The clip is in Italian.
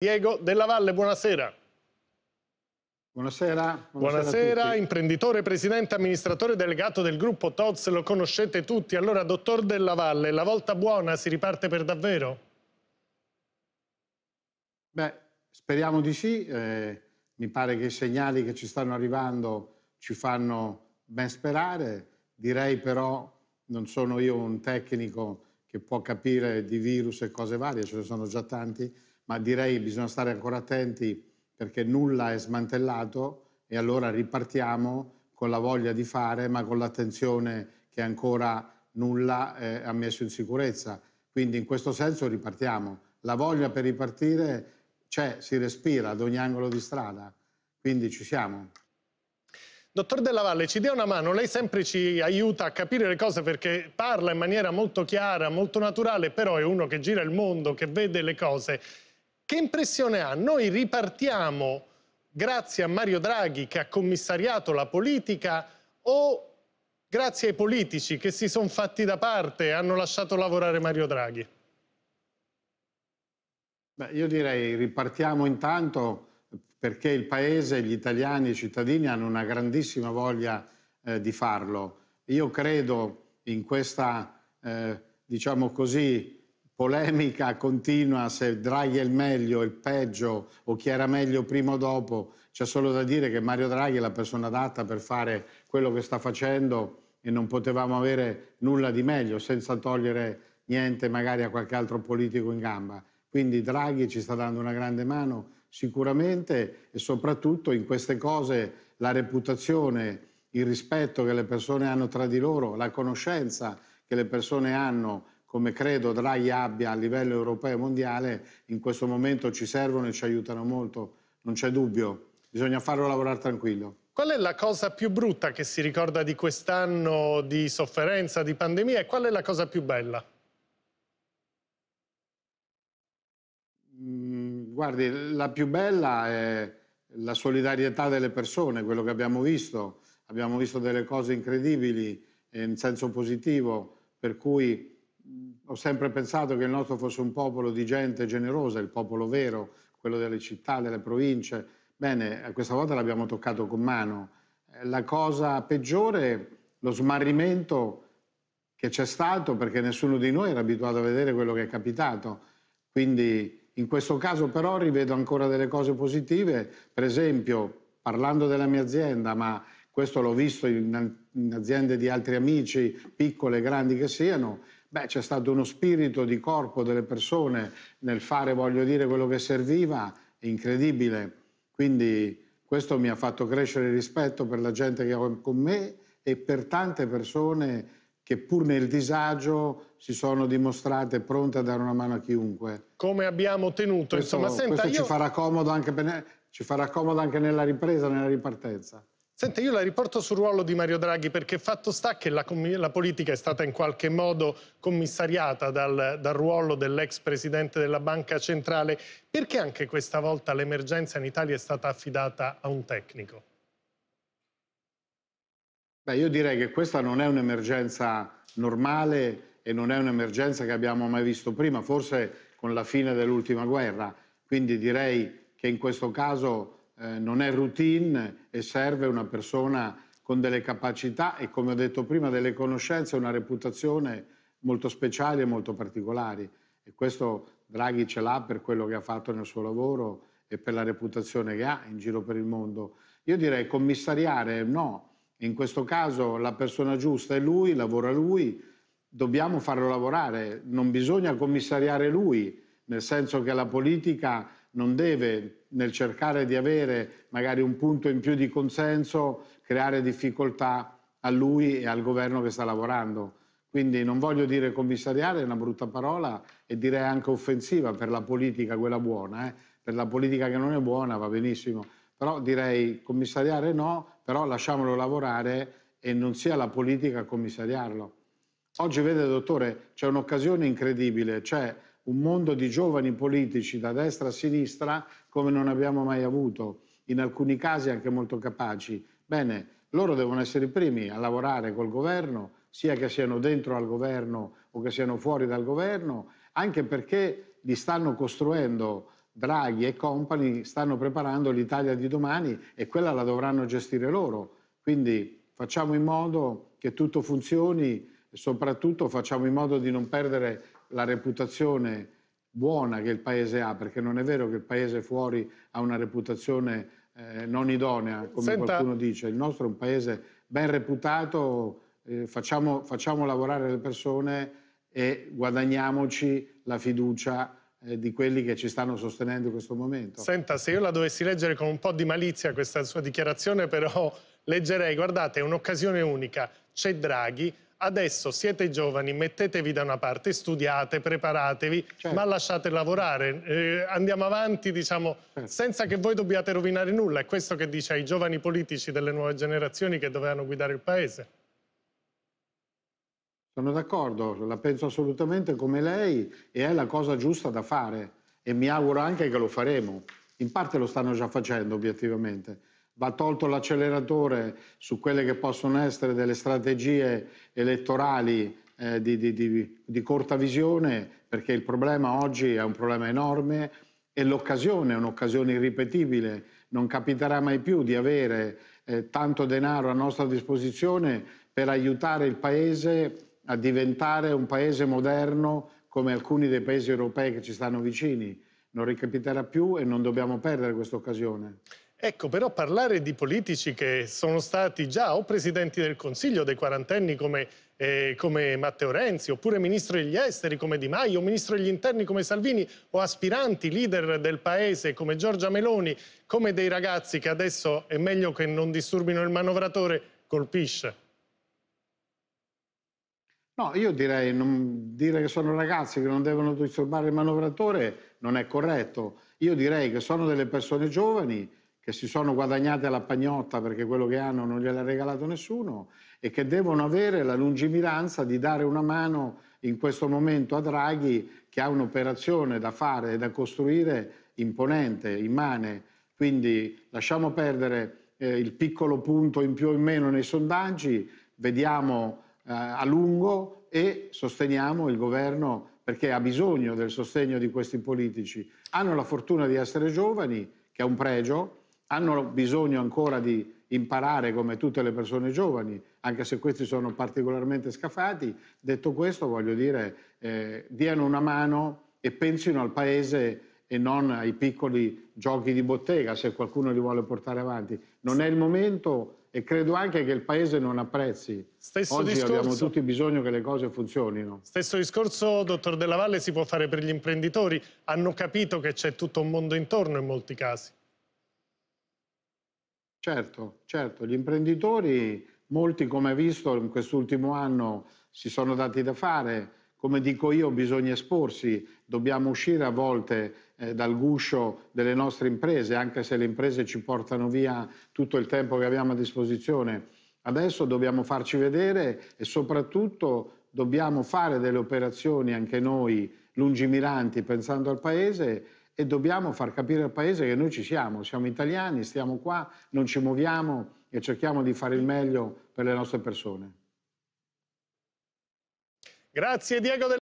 Diego Della Valle, buonasera. Buonasera. Buonasera, buonasera imprenditore, presidente, amministratore delegato del gruppo TOZ, lo conoscete tutti. Allora, dottor Della Valle, la volta buona si riparte per davvero? Beh, speriamo di sì. Eh, mi pare che i segnali che ci stanno arrivando ci fanno ben sperare. Direi però, non sono io un tecnico che può capire di virus e cose varie, ce ne sono già tanti, ma direi che bisogna stare ancora attenti perché nulla è smantellato e allora ripartiamo con la voglia di fare, ma con l'attenzione che ancora nulla eh, ha messo in sicurezza. Quindi in questo senso ripartiamo. La voglia per ripartire c'è, si respira ad ogni angolo di strada, quindi ci siamo. Dottor Della Valle, ci dia una mano, lei sempre ci aiuta a capire le cose perché parla in maniera molto chiara, molto naturale, però è uno che gira il mondo, che vede le cose. Che impressione ha? Noi ripartiamo grazie a Mario Draghi che ha commissariato la politica o grazie ai politici che si sono fatti da parte e hanno lasciato lavorare Mario Draghi? Beh, io direi ripartiamo intanto perché il Paese, gli italiani, i cittadini hanno una grandissima voglia eh, di farlo. Io credo in questa, eh, diciamo così, polemica continua se Draghi è il meglio, il peggio o chi era meglio prima o dopo, c'è solo da dire che Mario Draghi è la persona adatta per fare quello che sta facendo e non potevamo avere nulla di meglio senza togliere niente magari a qualche altro politico in gamba. Quindi Draghi ci sta dando una grande mano sicuramente e soprattutto in queste cose la reputazione, il rispetto che le persone hanno tra di loro, la conoscenza che le persone hanno come credo Draghi abbia a livello europeo e mondiale, in questo momento ci servono e ci aiutano molto, non c'è dubbio, bisogna farlo lavorare tranquillo. Qual è la cosa più brutta che si ricorda di quest'anno di sofferenza, di pandemia e qual è la cosa più bella? Mm, guardi, la più bella è la solidarietà delle persone, quello che abbiamo visto. Abbiamo visto delle cose incredibili eh, in senso positivo, per cui ho sempre pensato che il nostro fosse un popolo di gente generosa, il popolo vero, quello delle città, delle province. Bene, eh, questa volta l'abbiamo toccato con mano. Eh, la cosa peggiore, lo smarrimento che c'è stato perché nessuno di noi era abituato a vedere quello che è capitato. Quindi in questo caso però rivedo ancora delle cose positive, per esempio parlando della mia azienda, ma questo l'ho visto in aziende di altri amici, piccole grandi che siano, Beh, c'è stato uno spirito di corpo delle persone nel fare, voglio dire, quello che serviva, incredibile. Quindi questo mi ha fatto crescere il rispetto per la gente che ho con me e per tante persone che pur nel disagio si sono dimostrate pronte a dare una mano a chiunque. Come abbiamo tenuto, questo, insomma, senta, questo io... ci farà comodo anche per ci farà comodo anche nella ripresa, nella ripartenza. Senti, io la riporto sul ruolo di Mario Draghi perché fatto sta che la, la politica è stata in qualche modo commissariata dal, dal ruolo dell'ex presidente della Banca Centrale. Perché anche questa volta l'emergenza in Italia è stata affidata a un tecnico? Beh, io direi che questa non è un'emergenza normale e non è un'emergenza che abbiamo mai visto prima, forse con la fine dell'ultima guerra. Quindi direi che in questo caso eh, non è routine e serve una persona con delle capacità e, come ho detto prima, delle conoscenze e una reputazione molto speciali e molto particolari. E questo Draghi ce l'ha per quello che ha fatto nel suo lavoro e per la reputazione che ha in giro per il mondo. Io direi commissariare no, in questo caso la persona giusta è lui, lavora lui, dobbiamo farlo lavorare, non bisogna commissariare lui, nel senso che la politica non deve nel cercare di avere magari un punto in più di consenso creare difficoltà a lui e al governo che sta lavorando. Quindi non voglio dire commissariare, è una brutta parola e direi anche offensiva per la politica, quella buona, eh? per la politica che non è buona va benissimo, però direi commissariare no, però lasciamolo lavorare e non sia la politica a commissariarlo. Oggi, vede dottore, c'è un'occasione incredibile, cioè un mondo di giovani politici da destra a sinistra come non abbiamo mai avuto, in alcuni casi anche molto capaci. Bene, loro devono essere i primi a lavorare col governo, sia che siano dentro al governo o che siano fuori dal governo, anche perché li stanno costruendo Draghi e Company, stanno preparando l'Italia di domani e quella la dovranno gestire loro. Quindi facciamo in modo che tutto funzioni e soprattutto facciamo in modo di non perdere la reputazione buona che il paese ha, perché non è vero che il paese fuori ha una reputazione eh, non idonea, come Senta. qualcuno dice. Il nostro è un paese ben reputato, eh, facciamo, facciamo, lavorare le persone e guadagniamoci la fiducia eh, di quelli che ci stanno sostenendo in questo momento. Senta, se io la dovessi leggere con un po' di malizia questa sua dichiarazione, però leggerei, guardate, è un'occasione unica, c'è Draghi, Adesso siete giovani, mettetevi da una parte, studiate, preparatevi, certo. ma lasciate lavorare. Eh, andiamo avanti, diciamo, certo. senza che voi dobbiate rovinare nulla. È questo che dice ai giovani politici delle nuove generazioni che dovevano guidare il paese. Sono d'accordo, la penso assolutamente come lei e è la cosa giusta da fare e mi auguro anche che lo faremo. In parte lo stanno già facendo obiettivamente va tolto l'acceleratore su quelle che possono essere delle strategie elettorali eh, di, di, di, di, corta visione, perché il problema oggi è un problema enorme e l'occasione è un'occasione irripetibile. Non capiterà mai più di avere eh, tanto denaro a nostra disposizione per aiutare il Paese a diventare un Paese moderno come alcuni dei Paesi europei che ci stanno vicini. Non ricapiterà più e non dobbiamo perdere questa occasione. Ecco, però parlare di politici che sono stati già o presidenti del Consiglio dei quarantenni come, eh, come, Matteo Renzi, oppure ministro degli esteri come Di Maio, ministro degli interni come Salvini, o aspiranti leader del paese come Giorgia Meloni, come dei ragazzi che adesso è meglio che non disturbino il manovratore, colpisce. No, io direi non, dire che sono ragazzi che non devono disturbare il manovratore non è corretto. Io direi che sono delle persone giovani che si sono guadagnate la pagnotta perché quello che hanno non gliel'ha regalato nessuno e che devono avere la lungimiranza di dare una mano in questo momento a Draghi che ha un'operazione da fare e da costruire imponente, immane. Quindi lasciamo perdere eh, il piccolo punto in più o in meno nei sondaggi, vediamo eh, a lungo e sosteniamo il governo perché ha bisogno del sostegno di questi politici. Hanno la fortuna di essere giovani, che è un pregio, hanno bisogno ancora di imparare come tutte le persone giovani, anche se questi sono particolarmente scafati. Detto questo, voglio dire, eh, diano una mano e pensino al paese e non ai piccoli giochi di bottega, se qualcuno li vuole portare avanti. Non è il momento e credo anche che il paese non apprezzi. Stesso Oggi discorso, abbiamo tutti bisogno che le cose funzionino. Stesso discorso, dottor Della Valle, si può fare per gli imprenditori. Hanno capito che c'è tutto un mondo intorno in molti casi. Certo, certo, gli imprenditori, molti come hai visto in quest'ultimo anno, si sono dati da fare. Come dico io, bisogna esporsi, dobbiamo uscire a volte eh, dal guscio delle nostre imprese, anche se le imprese ci portano via tutto il tempo che abbiamo a disposizione. Adesso dobbiamo farci vedere e soprattutto dobbiamo fare delle operazioni anche noi lungimiranti pensando al Paese e dobbiamo far capire al Paese che noi ci siamo, siamo italiani, stiamo qua, non ci muoviamo e cerchiamo di fare il meglio per le nostre persone. Grazie Diego.